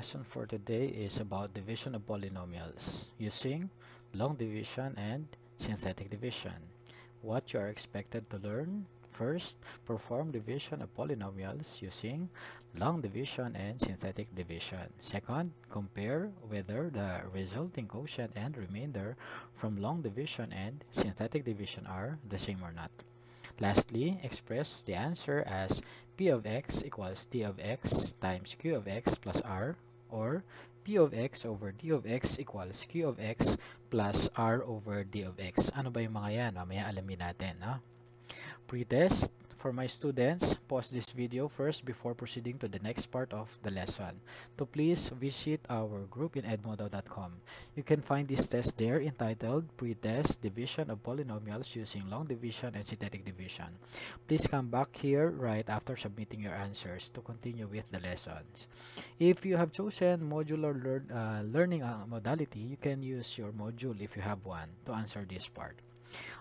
lesson for today is about division of polynomials using long division and synthetic division. What you are expected to learn First, perform division of polynomials using long division and synthetic division. Second, compare whether the resulting quotient and remainder from long division and synthetic division are the same or not. Lastly, express the answer as p of x equals t of x times q of x plus r or p of x over d of x equals q of x plus r over d of x. Ano ba yung mga yan? Mamaya alamin natin. No? Pretest, For my students, pause this video first before proceeding to the next part of the lesson. To please visit our group in edmodo.com. You can find this test there entitled "Pre-test: Division of Polynomials Using Long Division and Synthetic Division. Please come back here right after submitting your answers to continue with the lessons. If you have chosen modular uh, learning uh, modality, you can use your module if you have one to answer this part.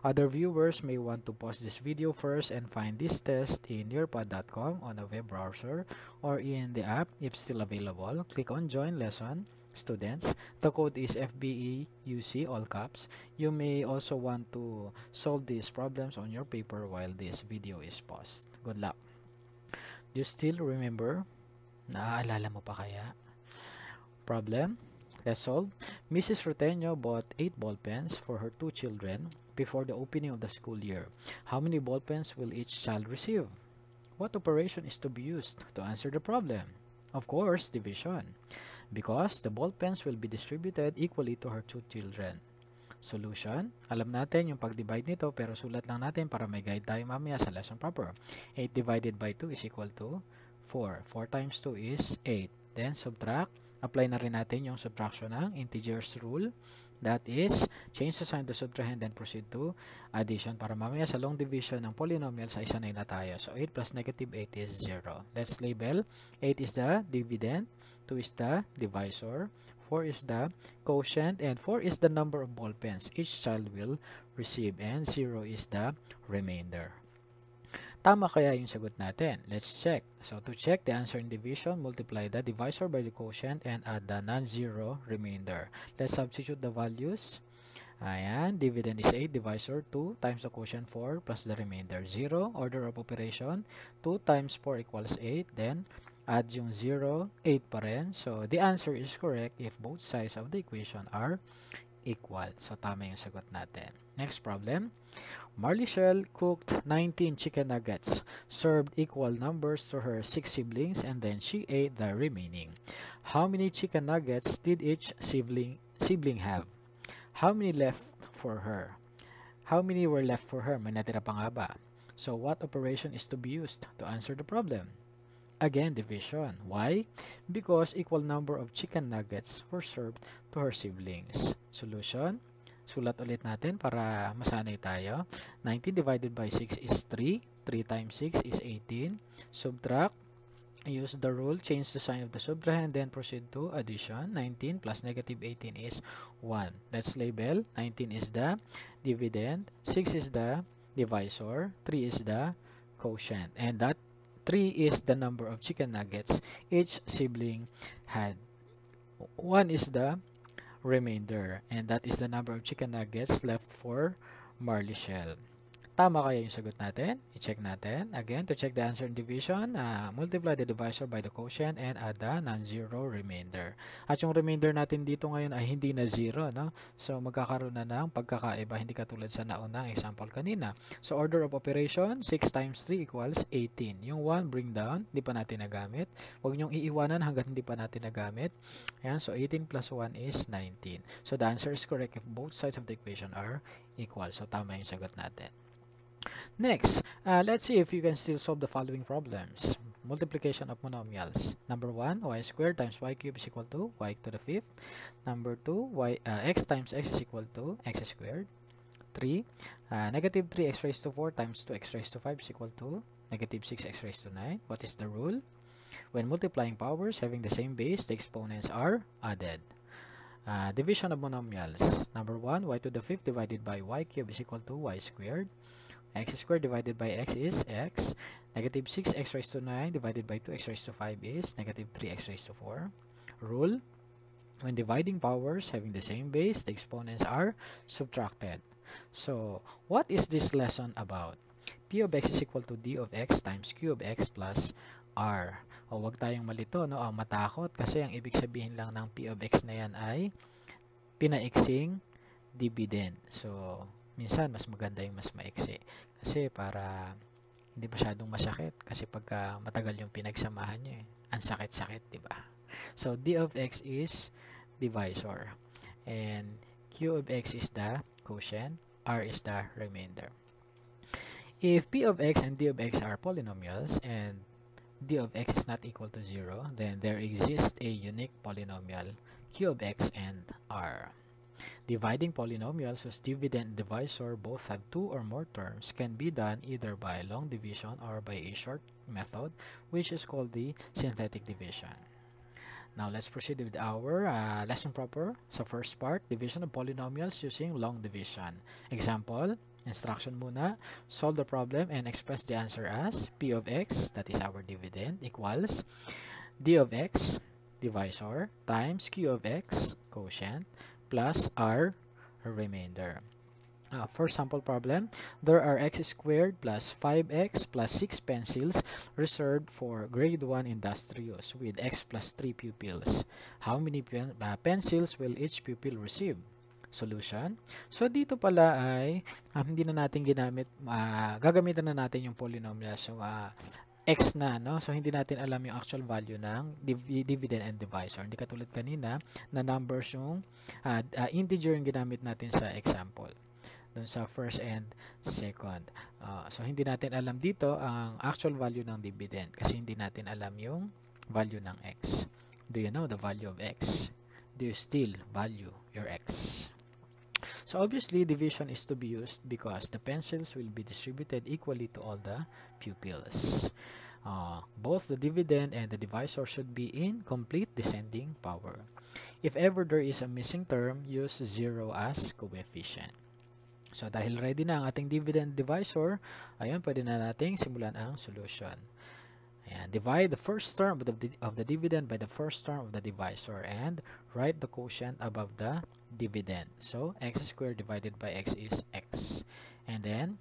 Other viewers may want to pause this video first and find this test in nearpod.com on a web browser or in the app if still available. Click on Join Lesson students. The code is FBEUC, all caps. You may also want to solve these problems on your paper while this video is paused. Good luck. Do you still remember? Naaalala mo pa kaya? Problem Resolved, Mrs. Roteno bought 8 ballpens for her 2 children before the opening of the school year. How many ballpens will each child receive? What operation is to be used to answer the problem? Of course, division, because the ballpens will be distributed equally to her 2 children. Solution, alam natin yung pag-divide nito pero sulat lang natin para may guide tayo mamaya sa lesson proper. 8 divided by 2 is equal to 4. 4 times 2 is 8. Then subtract apply na rin natin yung subtraction ng integers rule. That is, change the sign to subtrahend and proceed to addition para mamaya sa long division ng polynomial sa isa na na tayo. So, 8 plus negative 8 is 0. Let's label 8 is the dividend, 2 is the divisor, 4 is the quotient, and 4 is the number of ball pens each child will receive, and 0 is the remainder. Tama kaya yung sagot natin? Let's check. So to check the answer in division, multiply the divisor by the quotient and add the non-zero remainder. Let's substitute the values. Ayan, dividend is 8, divisor 2 times the quotient 4 plus the remainder 0. Order of operation, 2 times 4 equals 8. Then, add yung 0, 8 pa rin. So, the answer is correct if both sides of the equation are equal. So, tama yung sagot natin. Next problem. Marley Shell cooked 19 chicken nuggets, served equal numbers to her six siblings, and then she ate the remaining. How many chicken nuggets did each sibling, sibling have? How many left for her? How many were left for her? May natira pa nga ba? So what operation is to be used to answer the problem? Again, division. Why? Because equal number of chicken nuggets were served to her siblings. Solution? Sulat ulit natin para masanay tayo. 19 divided by 6 is 3. 3 times 6 is 18. Subtract. Use the rule, change the sign of the subtrahend, then proceed to addition. 19 plus negative 18 is 1. Let's label. 19 is the dividend. 6 is the divisor. 3 is the quotient. And that 3 is the number of chicken nuggets each sibling had. 1 is the remainder and that is the number of chicken nuggets left for Marley Shell. Tama kaya yung sagot natin? I-check natin. Again, to check the answer in division, uh, multiply the divisor by the quotient and add the non-zero remainder. At yung remainder natin dito ngayon ay hindi na zero. No? So, magkakaroon na ng pagkakaiba, hindi katulad sa naunang example kanina. So, order of operation, 6 times 3 equals 18. Yung 1, bring down, hindi pa natin nagamit. Huwag nyong iiwanan hanggat hindi pa natin nagamit. Ayan, so 18 plus 1 is 19. So, the answer is correct if both sides of the equation are equal. So, tama yung sagot natin. Next, uh, let's see if you can still solve the following problems. Multiplication of monomials. Number 1, y squared times y cubed is equal to y to the fifth. Number 2, y, uh, x times x is equal to x squared. 3, uh, negative 3x raised to 4 times 2x raised to 5 is equal to negative 6x raised to 9. What is the rule? When multiplying powers having the same base, the exponents are added. Uh, division of monomials. Number 1, y to the fifth divided by y cubed is equal to y squared. x squared divided by x is x. Negative 6x raised to 9 divided by 2x raised to 5 is negative 3x raised to 4. Rule, when dividing powers having the same base, the exponents are subtracted. So, what is this lesson about? P of x is equal to D of x times Q of x plus R. O, wag tayong malito, no? O, ah, matakot kasi ang ibig sabihin lang ng P of x na yan ay pinaixing dividend. So, minsan mas maganda yung mas maiksi kasi para hindi masyadong masakit kasi pagka matagal yung pinagsamahan niya eh, ang sakit-sakit, di ba? So, d of x is divisor and q of x is the quotient, r is the remainder. If p of x and d of x are polynomials and d of x is not equal to 0, then there exists a unique polynomial q of x and r. Dividing polynomials whose dividend divisor both have two or more terms can be done either by long division or by a short method, which is called the synthetic division. Now let's proceed with our uh, lesson proper. So first part, division of polynomials using long division. Example, instruction muna, solve the problem and express the answer as P of x, that is our dividend, equals D of x, divisor, times Q of x, quotient, plus r remainder. Uh, for sample problem, there are x squared plus 5x plus 6 pencils reserved for grade 1 industrious with x plus 3 pupils. How many pen uh, pencils will each pupil receive? Solution. So, dito pala ay uh, hindi na natin ginamit, uh, gagamitan na natin yung polynomial. So, uh, X na, no? So, hindi natin alam yung actual value ng dividend and divisor. Hindi katulad kanina na numbers yung uh, uh, integer yung ginamit natin sa example Doon sa first and second. Uh, so, hindi natin alam dito ang actual value ng dividend kasi hindi natin alam yung value ng X. Do you know the value of X? Do you still value your X? So obviously, division is to be used because the pencils will be distributed equally to all the pupils. Uh, both the dividend and the divisor should be in complete descending power. If ever there is a missing term, use 0 as coefficient. So dahil ready na ang ating dividend divisor, ayun, pwede na natin simulan ang solution. and divide the first term of the, of the dividend by the first term of the divisor and write the quotient above the dividend so x squared divided by x is x and then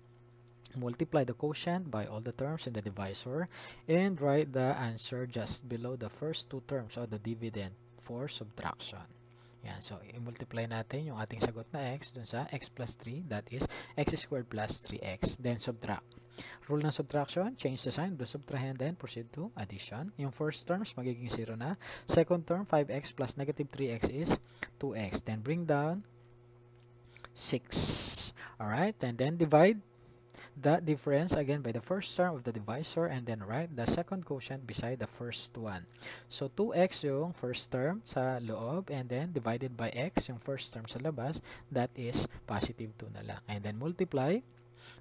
multiply the quotient by all the terms in the divisor and write the answer just below the first two terms of the dividend for subtraction yan so i-multiply natin yung ating sagot na x dun sa x plus 3 that is x squared plus 3x then subtract Rule ng subtraction, change the sign of the subtrahend, then proceed to addition. Yung first terms, magiging 0 na. Second term, 5x plus negative 3x is 2x. Then bring down 6. Alright, and then divide the difference again by the first term of the divisor and then write the second quotient beside the first one. So 2x yung first term sa loob and then divided by x yung first term sa labas that is positive 2 na lang. And then multiply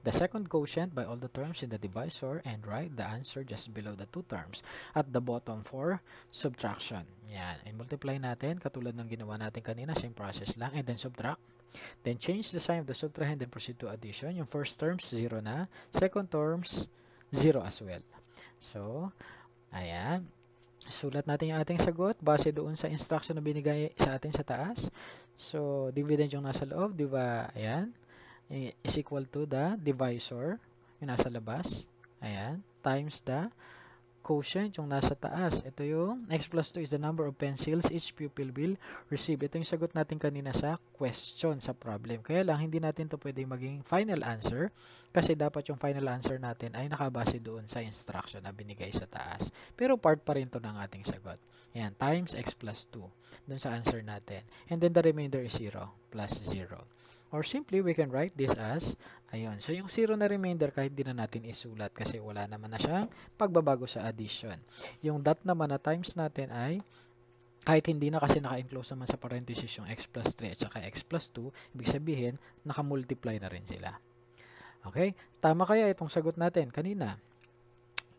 the second quotient by all the terms in the divisor and write the answer just below the two terms at the bottom for subtraction. Yan. And multiply natin katulad ng ginawa natin kanina. Same process lang. And then subtract. Then change the sign of the subtrahend and proceed to addition. Yung first terms, 0 na. Second terms, 0 as well. So, ayan. Sulat natin yung ating sagot base doon sa instruction na binigay sa atin sa taas. So, dividend yung nasa loob, di ba? Ayan is equal to the divisor, yung nasa labas, ayan, times the quotient, yung nasa taas. Ito yung x plus 2 is the number of pencils each pupil will receive. Ito yung sagot natin kanina sa question, sa problem. Kaya lang, hindi natin to pwede maging final answer kasi dapat yung final answer natin ay nakabase doon sa instruction na binigay sa taas. Pero part pa rin to ng ating sagot. Ayan, times x plus 2 doon sa answer natin. And then the remainder is 0 plus 0. Or simply, we can write this as, ayun. So, yung 0 na remainder, kahit di na natin isulat kasi wala naman na siyang pagbabago sa addition. Yung dot naman na times natin ay, kahit hindi na kasi naka-enclose naman sa parenthesis yung x plus 3 at saka x plus 2, ibig sabihin, naka-multiply na rin sila. Okay? Tama kaya itong sagot natin kanina?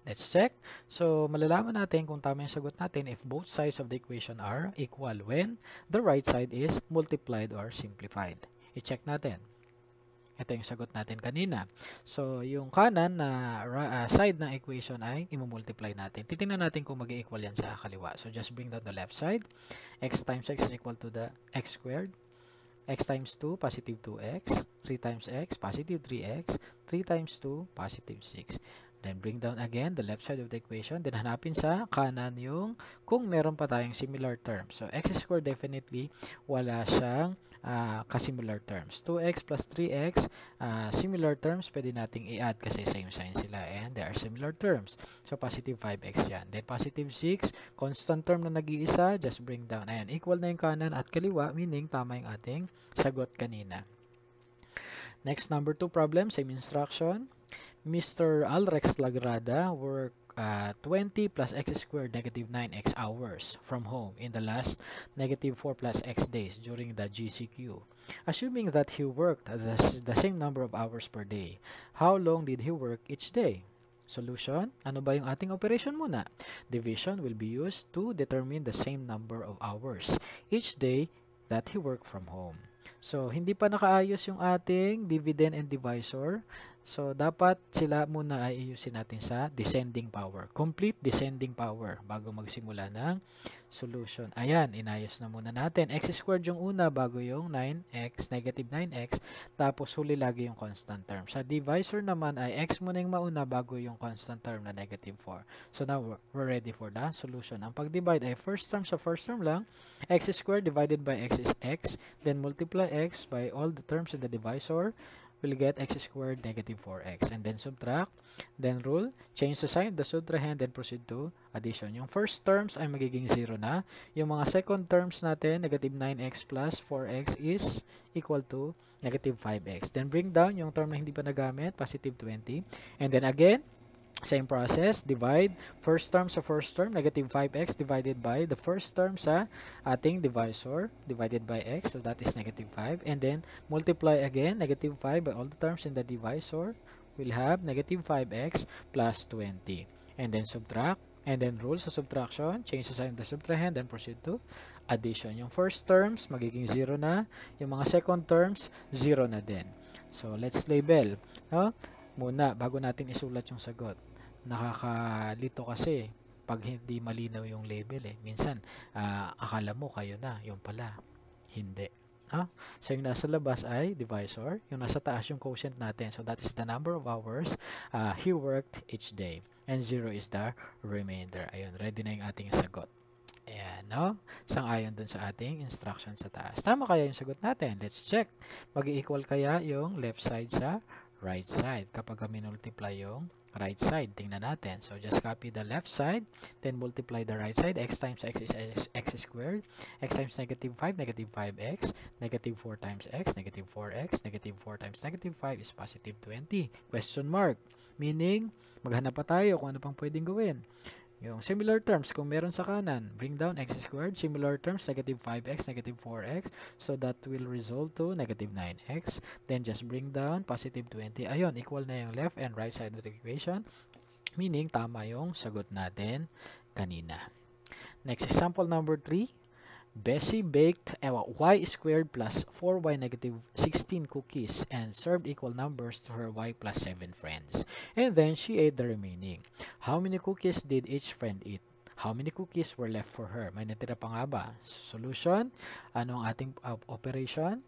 Let's check. So, malalaman natin kung tama yung sagot natin if both sides of the equation are equal when the right side is multiplied or simplified i-check natin. Ito yung sagot natin kanina. So, yung kanan na uh, side ng equation ay imumultiply natin. Titingnan natin kung mag equal yan sa kaliwa. So, just bring down the left side. x times x is equal to the x squared. x times 2, positive 2x. 3 times x, positive 3x. 3 times 2, positive 6. Then, bring down again the left side of the equation. Then, hanapin sa kanan yung kung meron pa tayong similar term. So, x squared definitely wala siyang uh, ah, similar terms. 2x plus 3x, uh, ah, similar terms, pwede nating i-add kasi same sign sila and they are similar terms. So, positive 5x yan. Then, positive 6, constant term na nag-iisa, just bring down. Ayan, equal na yung kanan at kaliwa, meaning tama yung ating sagot kanina. Next, number 2 problem, same instruction. Mr. Alrex Lagrada work uh, 20 plus x squared negative 9x hours from home in the last negative 4 plus x days during the GCQ. Assuming that he worked the, the same number of hours per day, how long did he work each day? Solution, ano ba yung ating operation muna? Division will be used to determine the same number of hours each day that he worked from home. So, hindi pa nakaayos yung ating dividend and divisor. So, dapat sila muna ay iusin natin sa descending power. Complete descending power bago magsimula ng solution. Ayan, inayos na muna natin. x squared yung una bago yung 9x, negative 9x. Tapos, huli lagi yung constant term. Sa divisor naman ay x muna yung mauna bago yung constant term na negative 4. So, now we're ready for the solution. Ang pag-divide ay first term sa first term lang. x squared divided by x is x. Then, multiply x by all the terms in the divisor we'll get x squared negative 4x. And then subtract, then rule, change the sign, the subtrahend, then proceed to addition. Yung first terms ay magiging 0 na. Yung mga second terms natin, negative 9x plus 4x is equal to negative 5x. Then bring down yung term na hindi pa nagamit, positive 20. And then again, Same process, divide first term sa first term, negative 5x divided by the first term sa ating divisor, divided by x, so that is negative 5. And then, multiply again, negative 5 by all the terms in the divisor, we'll have negative 5x plus 20. And then subtract, and then rule sa subtraction, change the sign of the subtrahend, then proceed to addition. Yung first terms, magiging 0 na. Yung mga second terms, 0 na din. So, let's label. No? Muna, bago natin isulat yung sagot nakakalito kasi pag hindi malinaw yung label eh. Minsan, uh, akala mo kayo na, yung pala. Hindi. Ha? so yung nasa labas ay divisor, yung nasa taas yung quotient natin. So that is the number of hours uh, he worked each day. And zero is the remainder. Ayun, ready na yung ating sagot. Ayan, no? Sang-ayon dun sa ating instruction sa taas. Tama kaya yung sagot natin? Let's check. Mag-equal kaya yung left side sa right side kapag kami yung right side. Tingnan natin. So, just copy the left side, then multiply the right side. x times x is x, squared. x times negative 5, negative 5x. Negative 4 times x, negative 4x. Negative 4 times negative 5 is positive 20. Question mark. Meaning, maghanap pa tayo kung ano pang pwedeng gawin. Yung similar terms, kung meron sa kanan, bring down x squared, similar terms, negative 5x, negative 4x, so that will result to negative 9x. Then just bring down positive 20. Ayun, equal na yung left and right side of the equation, meaning tama yung sagot natin kanina. Next example number 3. Bessie baked uh, y squared plus 4y negative 16 cookies and served equal numbers to her y plus 7 friends. And then she ate the remaining. How many cookies did each friend eat? How many cookies were left for her? May natira pa nga ba? Solution? Anong ating uh, operation?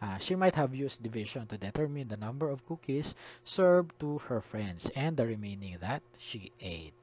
Uh, she might have used division to determine the number of cookies served to her friends and the remaining that she ate.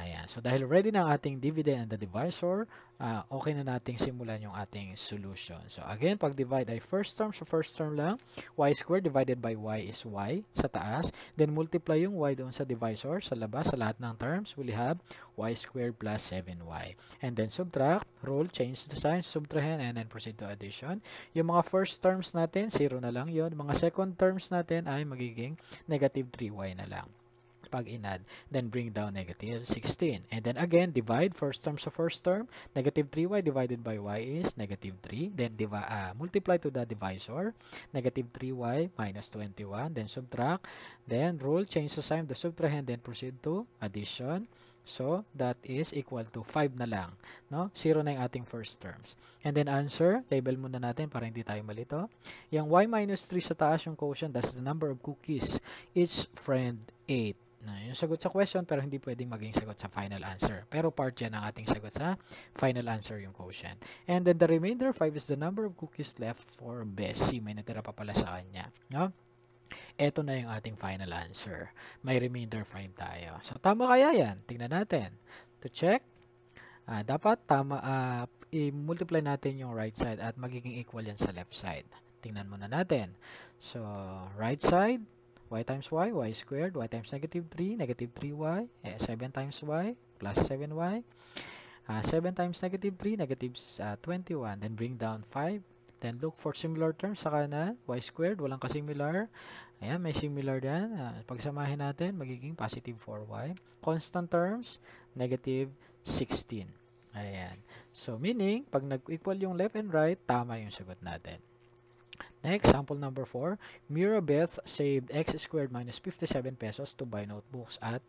Ayan. So, dahil ready na ang ating dividend and the divisor, uh, okay na nating simulan yung ating solution. So, again, pag divide ay first term, so first term lang, y squared divided by y is y sa taas. Then, multiply yung y doon sa divisor, sa labas, sa lahat ng terms, we'll have y squared plus 7y. And then, subtract, rule, change the sign, subtrahend, and then proceed to addition. Yung mga first terms natin, 0 na lang yon Mga second terms natin ay magiging negative 3y na lang pag inad, then bring down negative 16. And then again, divide first term sa first term, negative 3y divided by y is negative 3, then uh, multiply to the divisor, negative 3y minus 21, then subtract, then rule, change the sign of the subtrahend, then proceed to addition. So, that is equal to 5 na lang. No? Zero na yung ating first terms. And then answer, label muna natin para hindi tayo malito. Yung y minus 3 sa taas yung quotient, that's the number of cookies. Each friend 8 na yung sagot sa question pero hindi pwedeng maging sagot sa final answer. Pero part yan ng ating sagot sa final answer yung quotient. And then the remainder 5 is the number of cookies left for Bessie. May natira pa pala sa kanya. No? Ito na yung ating final answer. May remainder 5 tayo. So tama kaya yan? Tingnan natin. To check, uh, dapat tama uh, i-multiply natin yung right side at magiging equal yan sa left side. Tingnan muna natin. So right side y times y, y squared, y times negative 3, negative 3y, eh, 7 times y, plus 7y, uh, 7 times negative 3, negative uh, 21, then bring down 5, then look for similar terms sa kanan, y squared, walang kasimilar, ayan, may similar yan, uh, pagsamahin natin, magiging positive 4y, constant terms, negative 16, ayan, so meaning, pag nag-equal yung left and right, tama yung sagot natin. Next, sample number 4, Mirabeth saved x squared minus 57 pesos to buy notebooks at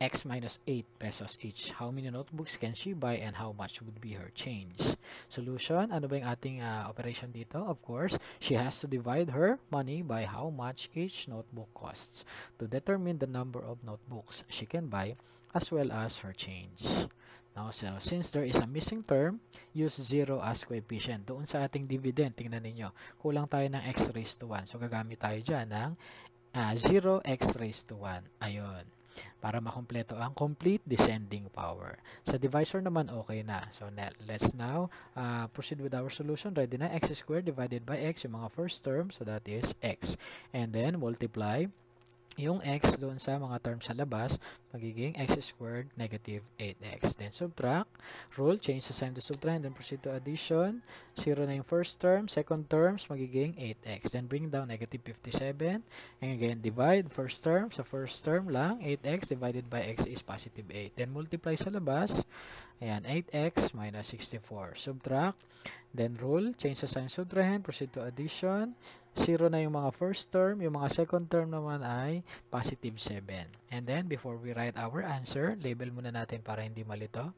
x minus 8 pesos each. How many notebooks can she buy and how much would be her change? Solution, ano ba yung ating uh, operation dito? Of course, she has to divide her money by how much each notebook costs to determine the number of notebooks she can buy as well as her change. No? So, since there is a missing term, use 0 as coefficient. Doon sa ating dividend, tingnan ninyo, kulang tayo ng x raised to 1. So, gagamit tayo dyan ng uh, ah, 0x raised to 1. Ayun. Para makompleto ang complete descending power. Sa divisor naman, okay na. So, let's now uh, proceed with our solution. Ready na? x squared divided by x, yung mga first term. So, that is x. And then, multiply yung x doon sa mga term sa labas, magiging x squared negative 8x. Then subtract, rule, change the sign to subtract, then proceed to addition. 0 na yung first term, second terms, magiging 8x. Then bring down negative 57. And again, divide first term, sa first term lang, 8x divided by x is positive 8. Then multiply sa labas, ayan, 8x minus 64. Subtract, then rule, change the sign to subtrahend, proceed to addition. 0 na yung mga first term, yung mga second term naman ay positive 7. And then, before we write our answer, label muna natin para hindi malito.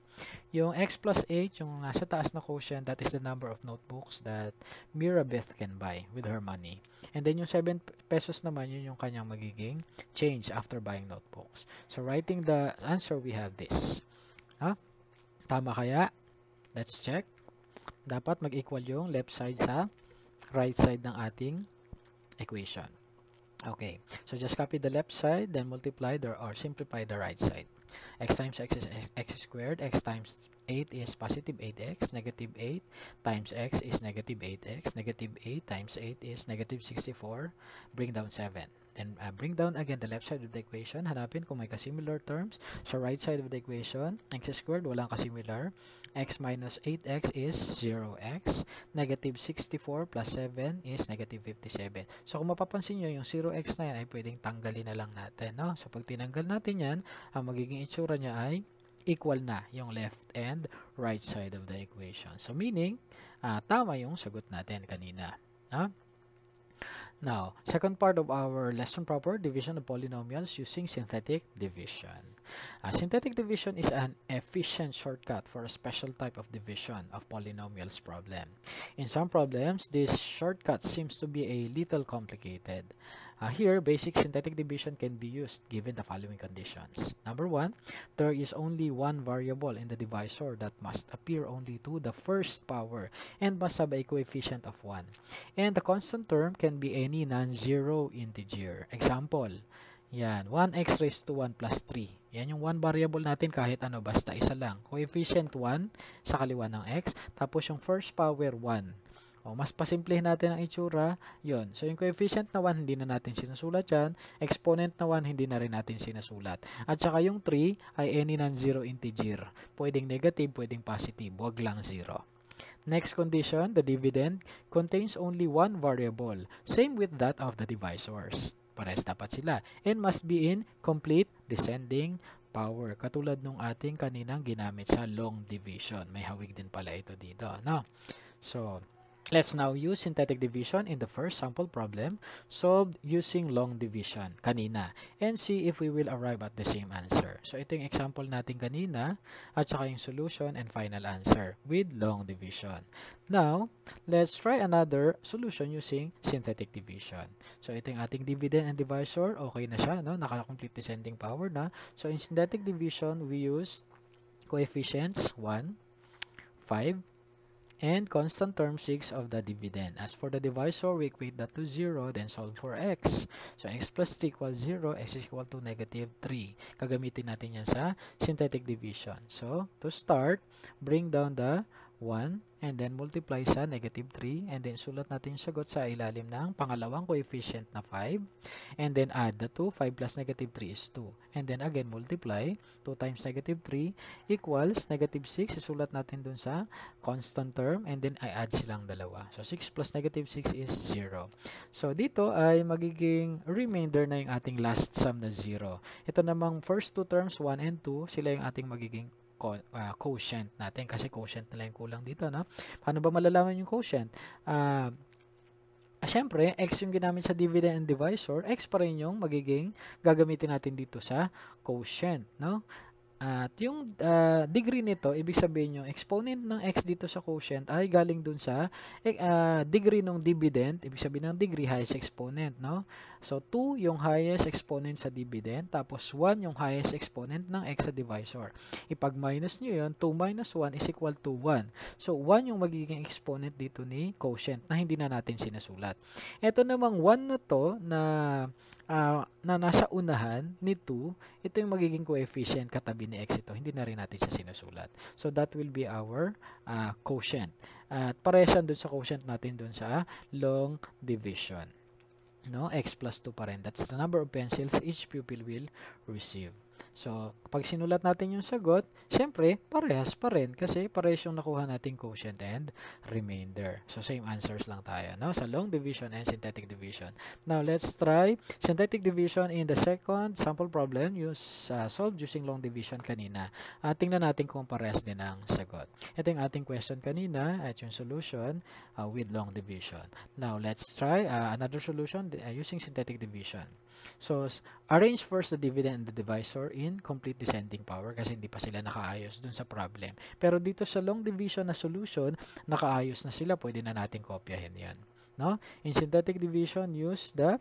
Yung x plus 8, yung nasa taas na quotient, that is the number of notebooks that Mirabeth can buy with her money. And then, yung 7 pesos naman, yun yung kanyang magiging change after buying notebooks. So, writing the answer, we have this. Ha? Tama kaya? Let's check. Dapat mag-equal yung left side sa right side ng ating equation. Okay, so just copy the left side, then multiply the, or simplify the right side. x times x is x squared, x times 8 is positive 8x, negative 8 times x is negative 8x, negative 8 times 8 is negative 64, bring down 7. Then uh, bring down again the left side of the equation. Hanapin kung may kasimilar terms. So right side of the equation, x squared, walang kasimilar. x minus 8x is 0x. Negative 64 plus 7 is negative 57. So kung mapapansin nyo, yung 0x na yan ay pwedeng tanggalin na lang natin. No? So pag tinanggal natin yan, ang magiging itsura niya ay equal na yung left and right side of the equation. So meaning, uh, tama yung sagot natin kanina. No? Huh? Now, second part of our lesson proper, division of polynomials using synthetic division. Uh, synthetic division is an efficient shortcut for a special type of division of polynomials problem. In some problems, this shortcut seems to be a little complicated. Uh, here, basic synthetic division can be used given the following conditions. Number one, there is only one variable in the divisor that must appear only to the first power and must have a coefficient of 1. And the constant term can be any non-zero integer. Example, yan, 1x raised to 1 plus 3. Yan yung one variable natin kahit ano, basta isa lang. Coefficient 1 sa kaliwa ng x, tapos yung first power 1 o, mas pasimple natin ang itsura. yon So, yung coefficient na 1, hindi na natin sinusulat yan. Exponent na 1, hindi na rin natin sinusulat. At saka yung 3 ay any non-zero integer. Pwedeng negative, pwedeng positive. Huwag lang 0. Next condition, the dividend contains only one variable. Same with that of the divisors. Pares dapat sila. And must be in complete descending power. Katulad nung ating kaninang ginamit sa long division. May hawig din pala ito dito. No? So, Let's now use synthetic division in the first sample problem solved using long division kanina and see if we will arrive at the same answer. So ito yung example natin kanina at saka yung solution and final answer with long division. Now, let's try another solution using synthetic division. So ito yung ating dividend and divisor. Okay na siya, no? Naka-complete descending power na. So in synthetic division, we use coefficients 1, 5, and constant term 6 of the dividend. As for the divisor, we equate that to 0, then solve for x. So, x plus 3 equals 0, x is equal to negative 3. Kagamitin natin yan sa synthetic division. So, to start, bring down the 1 and then multiply sa negative 3 and then sulat natin yung sagot sa ilalim ng pangalawang coefficient na 5 and then add the 2, 5 plus negative 3 is 2 and then again multiply 2 times negative 3 equals negative 6 isulat natin dun sa constant term and then I add silang dalawa so 6 plus negative 6 is 0 so dito ay magiging remainder na yung ating last sum na 0 ito namang first two terms 1 and 2 sila yung ating magiging co- uh, quotient natin kasi quotient na lang kulang dito no paano ba malalaman yung quotient uh, syempre x yung ginamit sa dividend and divisor, x pa rin yung magiging gagamitin natin dito sa quotient, no? At yung uh, degree nito, ibig sabihin yung exponent ng x dito sa quotient ay galing dun sa uh, degree ng dividend, ibig sabihin ng degree highest exponent, no? So, 2 yung highest exponent sa dividend, tapos 1 yung highest exponent ng x sa divisor. Ipag-minus nyo yun, 2 minus 1 is equal to 1. So, 1 yung magiging exponent dito ni quotient na hindi na natin sinasulat. Ito namang 1 na to na uh, na nasa unahan ni 2, ito yung magiging coefficient katabi ni x ito. Hindi na rin natin siya sinusulat. So, that will be our uh, quotient. At uh, pare siya dun sa quotient natin dun sa long division no x plus 2 pa rin that's the number of pencils each pupil will receive So, pag sinulat natin yung sagot, syempre, parehas pa rin kasi parehas yung nakuha nating quotient and remainder. So, same answers lang tayo no? sa long division and synthetic division. Now, let's try synthetic division in the second sample problem yung uh, solved using long division kanina. Uh, tingnan natin kung parehas din ang sagot. Ito yung ating question kanina at yung solution uh, with long division. Now, let's try uh, another solution uh, using synthetic division. So, arrange first the dividend and the divisor in complete descending power kasi hindi pa sila nakaayos dun sa problem. Pero dito sa long division na solution, nakaayos na sila, pwede na natin kopyahin yan. No? In synthetic division, use the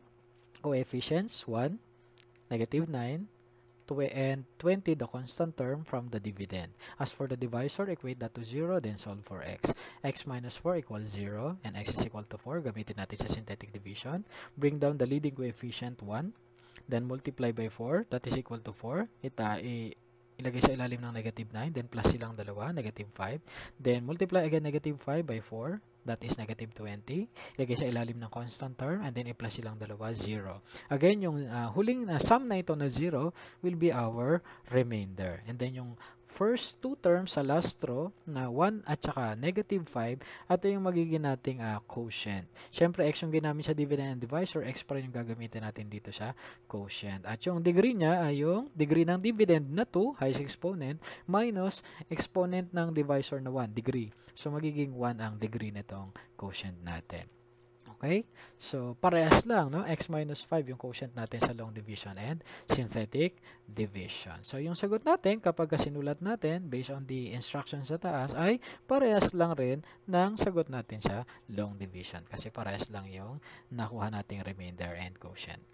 coefficients 1, negative 9, and 20 the constant term from the dividend. As for the divisor, equate that to 0, then solve for x. x minus 4 equals 0, and x is equal to 4. Gamitin natin sa synthetic division. Bring down the leading coefficient 1. Then multiply by 4, that is equal to 4. Ita, i ilagay sa ilalim ng negative 9, then plus silang dalawa, negative 5. Then multiply again negative 5 by 4, that is negative 20. Ilagay sa ilalim ng constant term, and then i-plus silang dalawa, 0. Again, yung uh, huling uh, sum na ito na 0 will be our remainder. And then yung first two terms sa last row na 1 at saka negative 5 at ito yung magiging nating uh, quotient. Siyempre, x yung ginamit sa dividend and divisor, x pa rin yung gagamitin natin dito sa quotient. At yung degree niya ay yung degree ng dividend na 2, highest exponent, minus exponent ng divisor na 1, degree. So, magiging 1 ang degree nitong quotient natin. Okay? So, parehas lang, no? x minus 5 yung quotient natin sa long division and synthetic division. So, yung sagot natin, kapag sinulat natin, based on the instructions sa taas, ay parehas lang rin ng sagot natin sa long division. Kasi parehas lang yung nakuha nating remainder and quotient.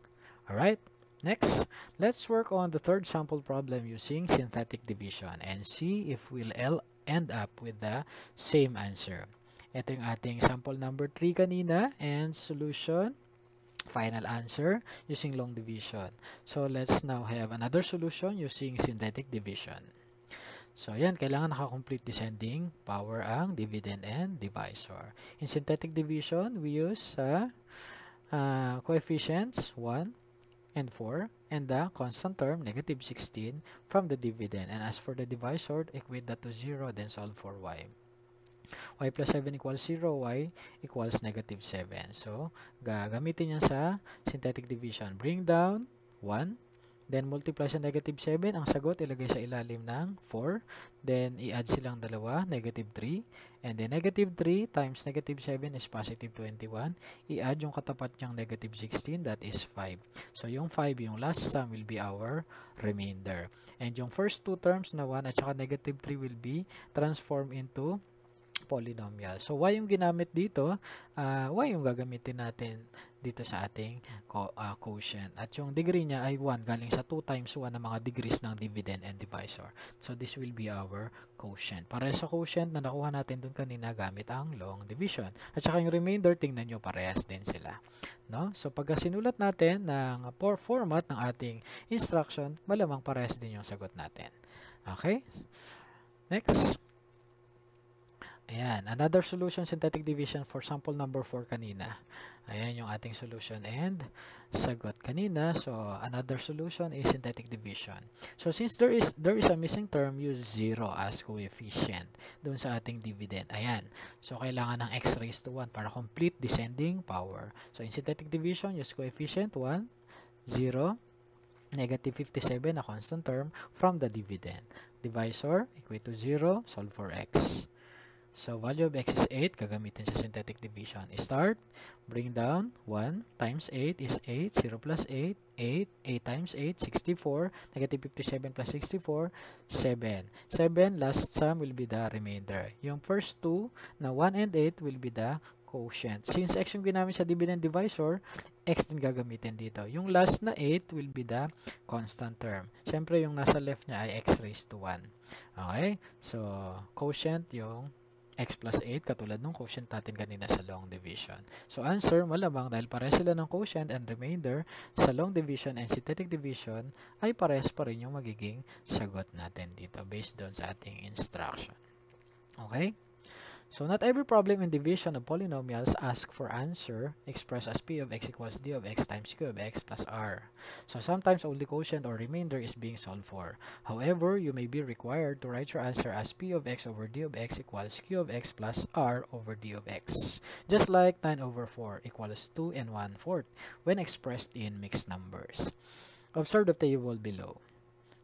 Alright? Next, let's work on the third sample problem using synthetic division and see if we'll end up with the same answer. Ito yung ating sample number 3 kanina and solution final answer using long division. So let's now have another solution using synthetic division. So ayan, kailangan naka-complete descending power ang dividend and divisor. In synthetic division, we use uh, uh, coefficients 1 and 4 and the constant term negative 16 from the dividend. And as for the divisor, equate that to 0 then solve for y y plus 7 equals 0, y equals negative 7. So, gagamitin niya sa synthetic division. Bring down 1, Then, multiply sa negative 7. Ang sagot, ilagay sa ilalim ng 4. Then, i-add silang dalawa, negative 3. And then, negative 3 times negative 7 is positive 21. I-add yung katapat niyang negative 16, that is 5. So, yung 5, yung last sum will be our remainder. And yung first two terms na 1 at saka negative 3 will be transformed into polynomial. So, y yung ginamit dito, uh, ah, y yung gagamitin natin dito sa ating co uh, quotient. At yung degree niya ay 1, galing sa 2 times 1 ng mga degrees ng dividend and divisor. So, this will be our quotient. Para sa quotient na nakuha natin dun kanina gamit ang long division. At saka yung remainder, tingnan nyo parehas din sila. No? So, pagka sinulat natin ng format ng ating instruction, malamang parehas din yung sagot natin. Okay? Next. Ayan, another solution synthetic division for sample number 4 kanina. Ayan yung ating solution and sagot kanina. So, another solution is synthetic division. So, since there is there is a missing term, use 0 as coefficient doon sa ating dividend. Ayan. So, kailangan ng x raised to 1 para complete descending power. So, in synthetic division, use coefficient 1, 0, negative 57, a constant term, from the dividend. Divisor, equate to 0, solve for x. So, value of x is 8, gagamitin sa synthetic division. Start, bring down, 1 times 8 is 8, 0 plus 8, 8, 8 times 8, 64, negative 57 plus 64, 7. 7, last sum will be the remainder. Yung first two, na 1 and 8 will be the quotient. Since x yung ginamit sa dividend divisor, x din gagamitin dito. Yung last na 8 will be the constant term. Siyempre, yung nasa left niya ay x raised to 1. Okay? So, quotient yung x plus 8 katulad ng quotient natin kanina sa long division. So answer malamang dahil pare sila ng quotient and remainder sa long division and synthetic division ay pares pa rin yung magiging sagot natin dito based doon sa ating instruction. Okay? So not every problem in division of polynomials asks for answer expressed as p of x equals d of x times q of x plus r. So sometimes only quotient or remainder is being solved for. However, you may be required to write your answer as p of x over d of x equals q of x plus r over d of x. Just like 9 over 4 equals 2 and 1 fourth when expressed in mixed numbers. Observe the table below.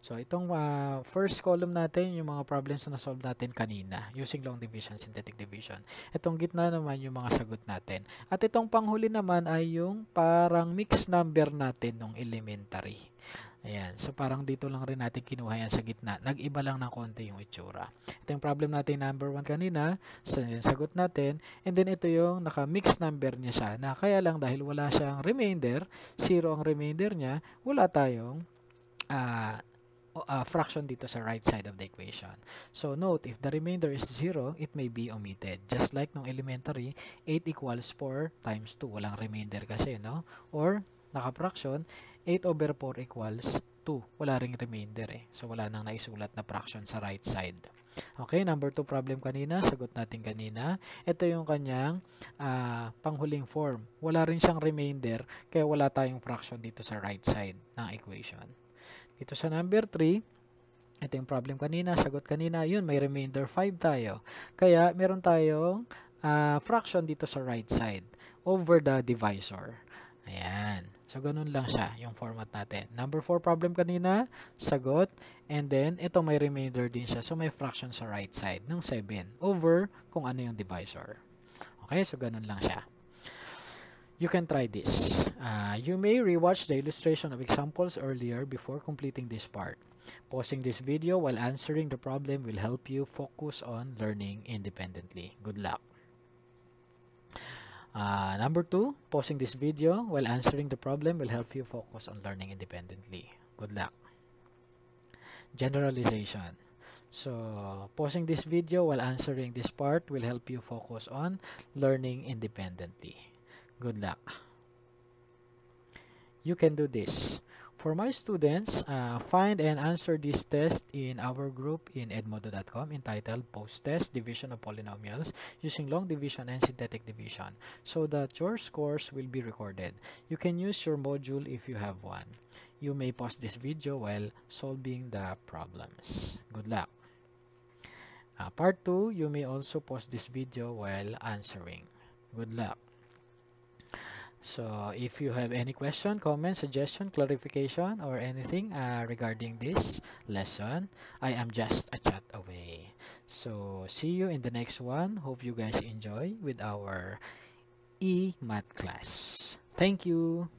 So, itong uh, first column natin, yung mga problems na solve natin kanina using long division, synthetic division. Itong gitna naman yung mga sagot natin. At itong panghuli naman ay yung parang mixed number natin nung elementary. Ayan. So, parang dito lang rin natin kinuha yan sa gitna. Nag-iba lang ng konti yung itsura. Ito yung problem natin number 1 kanina. So, sagot natin. And then, ito yung naka-mix number niya siya. Na kaya lang dahil wala siyang remainder, zero ang remainder niya, wala tayong uh, uh, fraction dito sa right side of the equation. So note, if the remainder is 0, it may be omitted. Just like nung elementary, 8 equals 4 times 2. Walang remainder kasi, no? Or, naka-fraction, 8 over 4 equals 2. Wala ring remainder eh. So wala nang naisulat na fraction sa right side. Okay, number 2 problem kanina, sagot natin kanina. Ito yung kanyang uh, panghuling form. Wala rin siyang remainder, kaya wala tayong fraction dito sa right side ng equation. Dito sa number 3, ito yung problem kanina, sagot kanina, yun, may remainder 5 tayo. Kaya, meron tayong uh, fraction dito sa right side over the divisor. Ayan. So, ganun lang siya yung format natin. Number 4 problem kanina, sagot. And then, ito may remainder din siya. So, may fraction sa right side ng 7 over kung ano yung divisor. Okay, so ganun lang siya. You can try this. Uh, you may rewatch the illustration of examples earlier before completing this part. Pausing this video while answering the problem will help you focus on learning independently. Good luck! Uh, number two, pausing this video while answering the problem will help you focus on learning independently. Good luck! Generalization. So, pausing this video while answering this part will help you focus on learning independently. Good luck. You can do this. For my students, uh, find and answer this test in our group in edmodo.com entitled Post-Test Division of Polynomials using Long Division and Synthetic Division so that your scores will be recorded. You can use your module if you have one. You may pause this video while solving the problems. Good luck! Uh, part 2, you may also pause this video while answering. Good luck! So if you have any question, comment, suggestion, clarification, or anything uh, regarding this lesson, I am just a chat away. So see you in the next one. Hope you guys enjoy with our E-Math class. Thank you!